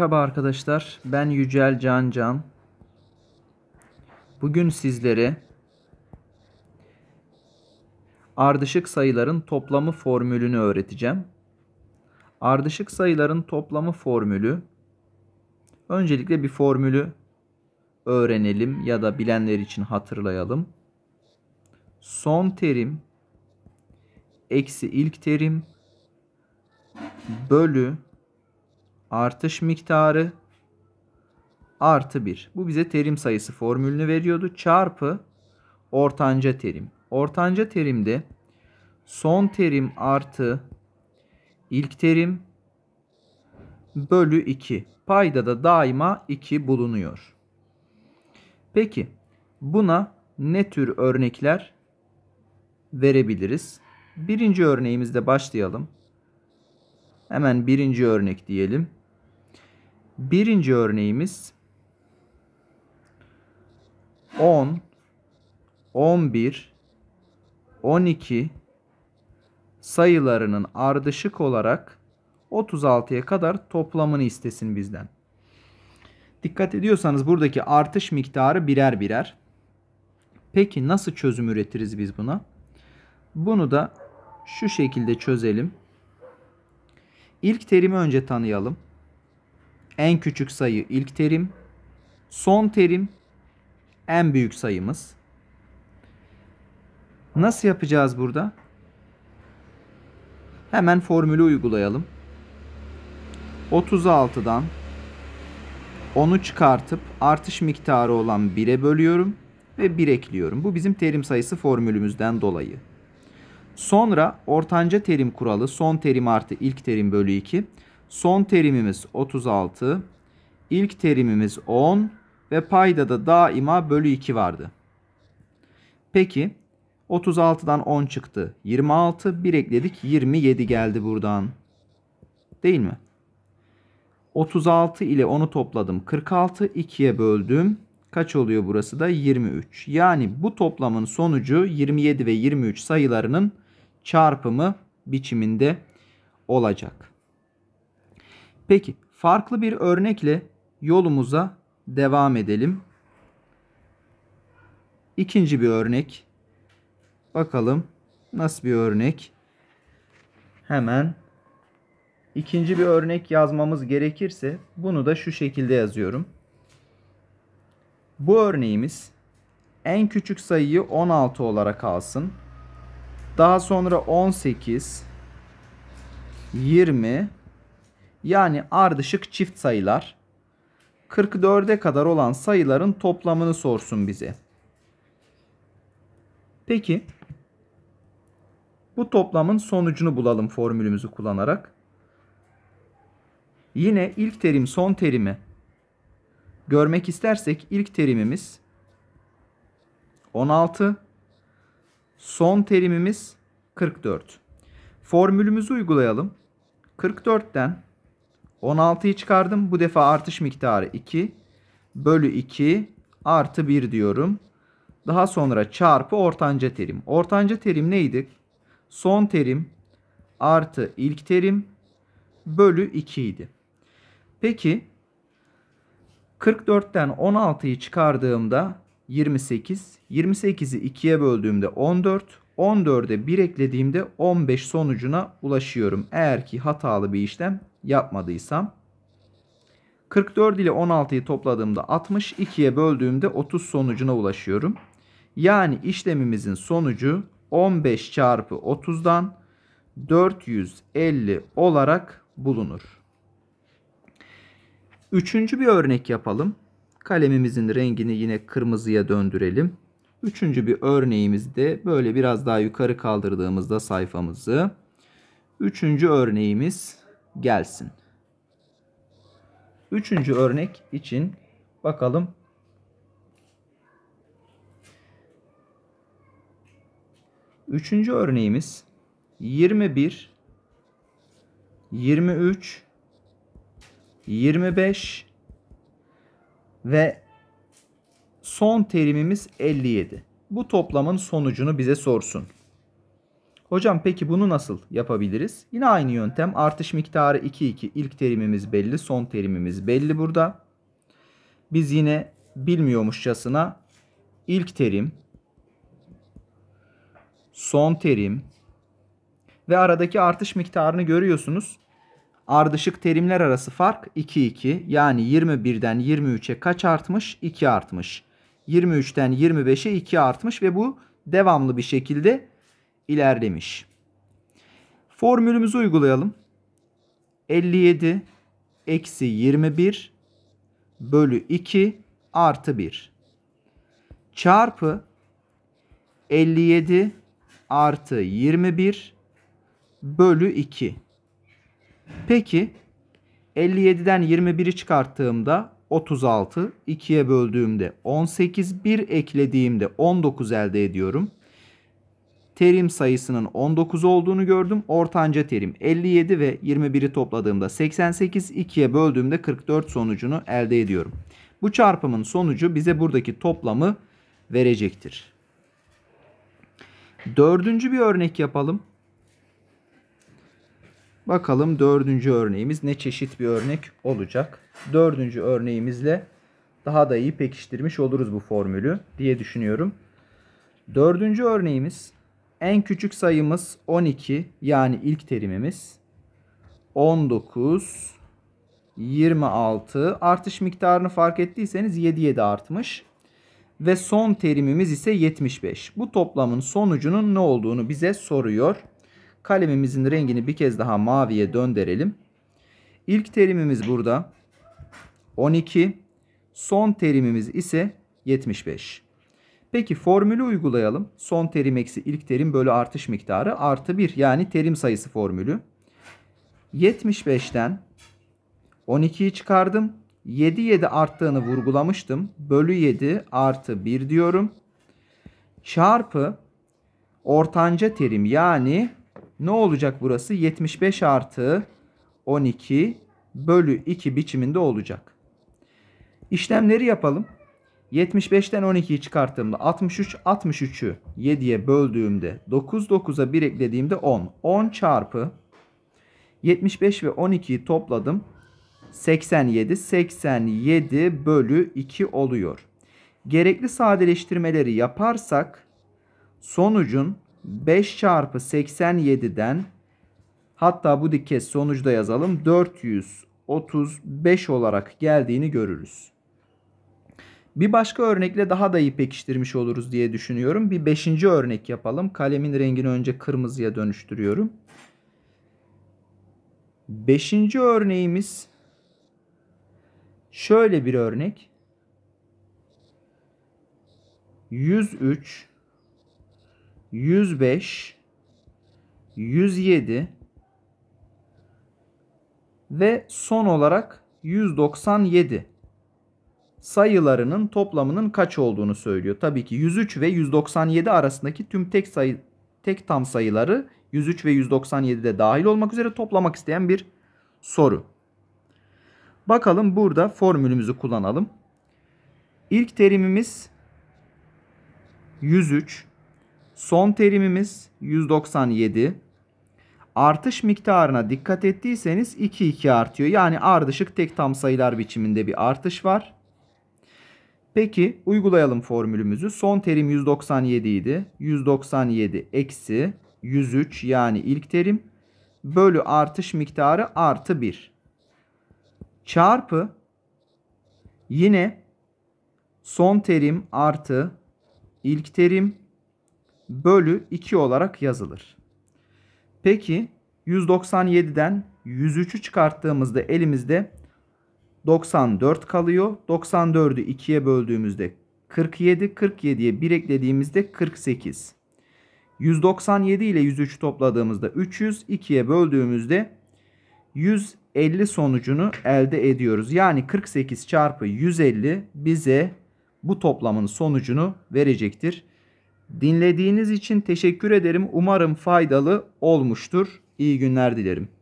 Merhaba arkadaşlar, ben Yücel Can Can. Bugün sizlere ardışık sayıların toplamı formülünü öğreteceğim. Ardışık sayıların toplamı formülü, öncelikle bir formülü öğrenelim ya da bilenler için hatırlayalım. Son terim eksi ilk terim bölü artış miktarı artı 1. Bu bize terim sayısı formülünü veriyordu. Çarpı ortanca terim. Ortanca terimde son terim artı ilk terim bölü 2. Payda da daima 2 bulunuyor. Peki buna ne tür örnekler verebiliriz? Birinci örneğimizde başlayalım. Hemen birinci örnek diyelim. Birinci örneğimiz 10, 11, 12 sayılarının ardışık olarak 36'ya kadar toplamını istesin bizden. Dikkat ediyorsanız buradaki artış miktarı birer birer. Peki nasıl çözüm üretiriz biz buna? Bunu da şu şekilde çözelim. İlk terimi önce tanıyalım en küçük sayı ilk terim, son terim en büyük sayımız. Nasıl yapacağız burada? Hemen formülü uygulayalım. 36'dan 10'u çıkartıp artış miktarı olan 1'e bölüyorum ve 1 ekliyorum. Bu bizim terim sayısı formülümüzden dolayı. Sonra ortanca terim kuralı son terim artı ilk terim bölü 2. Son terimimiz 36. İlk terimimiz 10 ve payda da daima bölü 2 vardı. Peki 36'dan 10 çıktı. 26 bir ekledik 27 geldi buradan. Değil mi? 36 ile 10'u topladım. 46 2'ye böldüm. Kaç oluyor burası da? 23. Yani bu toplamın sonucu 27 ve 23 sayılarının çarpımı biçiminde olacak. Peki farklı bir örnekle yolumuza devam edelim. İkinci bir örnek. Bakalım nasıl bir örnek? Hemen ikinci bir örnek yazmamız gerekirse bunu da şu şekilde yazıyorum. Bu örneğimiz en küçük sayıyı 16 olarak alsın. Daha sonra 18 20 yani ardışık çift sayılar 44'e kadar olan sayıların toplamını sorsun bize. Peki bu toplamın sonucunu bulalım formülümüzü kullanarak. Yine ilk terim son terimi görmek istersek ilk terimimiz 16 son terimimiz 44. Formülümüzü uygulayalım. 44'ten 16'yı çıkardım. Bu defa artış miktarı 2 bölü 2 artı 1 diyorum. Daha sonra çarpı ortanca terim. Ortanca terim neydi? Son terim artı ilk terim bölü 2 idi. Peki 44'ten 16'yı çıkardığımda 28, 28'i 2'ye böldüğümde 14, 14'e 1 eklediğimde 15 sonucuna ulaşıyorum. Eğer ki hatalı bir işlem yapmadıysam. 44 ile 16'yı topladığımda 60, 2'ye böldüğümde 30 sonucuna ulaşıyorum. Yani işlemimizin sonucu 15 çarpı 30'dan 450 olarak bulunur. Üçüncü bir örnek yapalım. Kalemimizin rengini yine kırmızıya döndürelim. Üçüncü bir örneğimizde böyle biraz daha yukarı kaldırdığımızda sayfamızı. Üçüncü örneğimiz gelsin. Üçüncü örnek için bakalım. Üçüncü örneğimiz 21, 23, 25 ve son terimimiz 57. Bu toplamın sonucunu bize sorsun. Hocam peki bunu nasıl yapabiliriz? Yine aynı yöntem artış miktarı 2 2 ilk terimimiz belli son terimimiz belli burada. Biz yine bilmiyormuşçasına ilk terim son terim ve aradaki artış miktarını görüyorsunuz. Ardışık terimler arası fark 2 2 yani 21'den 23'e kaç artmış? 2 artmış. 23'ten 25'e 2 artmış ve bu devamlı bir şekilde ilerlemiş. Formülümüzü uygulayalım. 57 eksi 21 bölü 2 artı 1 çarpı 57 artı 21 bölü 2. Peki 57'den 21'i çıkarttığımda 36, 2'ye böldüğümde 18, 1 eklediğimde 19 elde ediyorum terim sayısının 19 olduğunu gördüm. Ortanca terim 57 ve 21'i topladığımda 88, 2'ye böldüğümde 44 sonucunu elde ediyorum. Bu çarpımın sonucu bize buradaki toplamı verecektir. Dördüncü bir örnek yapalım. Bakalım dördüncü örneğimiz ne çeşit bir örnek olacak. Dördüncü örneğimizle daha da iyi pekiştirmiş oluruz bu formülü diye düşünüyorum. Dördüncü örneğimiz en küçük sayımız 12 yani ilk terimimiz 19 26 artış miktarını fark ettiyseniz 7 7 artmış ve son terimimiz ise 75. Bu toplamın sonucunun ne olduğunu bize soruyor. Kalemimizin rengini bir kez daha maviye döndürelim. İlk terimimiz burada 12. Son terimimiz ise 75. Peki formülü uygulayalım. Son terim eksi ilk terim bölü artış miktarı artı 1 yani terim sayısı formülü. 75'ten 12'yi çıkardım. 7 7 arttığını vurgulamıştım. Bölü 7 artı 1 diyorum. Çarpı ortanca terim yani ne olacak burası? 75 artı 12 bölü 2 biçiminde olacak. İşlemleri yapalım. 75'ten 12'yi çıkarttığımda 63, 63'ü 7'ye böldüğümde 9, 9'a 1 eklediğimde 10. 10 çarpı 75 ve 12'yi topladım. 87, 87 bölü 2 oluyor. Gerekli sadeleştirmeleri yaparsak sonucun 5 çarpı 87'den hatta bu dikkat sonucu da yazalım 435 olarak geldiğini görürüz. Bir başka örnekle daha da iyi pekiştirmiş oluruz diye düşünüyorum. Bir beşinci örnek yapalım. Kalemin rengini önce kırmızıya dönüştürüyorum. Beşinci örneğimiz şöyle bir örnek. 103, 105, 107 ve son olarak 197 sayılarının toplamının kaç olduğunu söylüyor. Tabii ki 103 ve 197 arasındaki tüm tek sayı tek tam sayıları 103 ve 197'de dahil olmak üzere toplamak isteyen bir soru. Bakalım burada formülümüzü kullanalım. İlk terimimiz 103, son terimimiz 197. Artış miktarına dikkat ettiyseniz 2 2 artıyor. Yani ardışık tek tam sayılar biçiminde bir artış var. Peki uygulayalım formülümüzü. Son terim 197 idi. 197 eksi 103 yani ilk terim bölü artış miktarı artı 1. Çarpı yine son terim artı ilk terim bölü 2 olarak yazılır. Peki 197'den 103'ü çıkarttığımızda elimizde 94 kalıyor. 94'ü 2'ye böldüğümüzde 47, 47'ye 1 eklediğimizde 48. 197 ile 103 topladığımızda 300, 2'ye böldüğümüzde 150 sonucunu elde ediyoruz. Yani 48 çarpı 150 bize bu toplamın sonucunu verecektir. Dinlediğiniz için teşekkür ederim. Umarım faydalı olmuştur. İyi günler dilerim.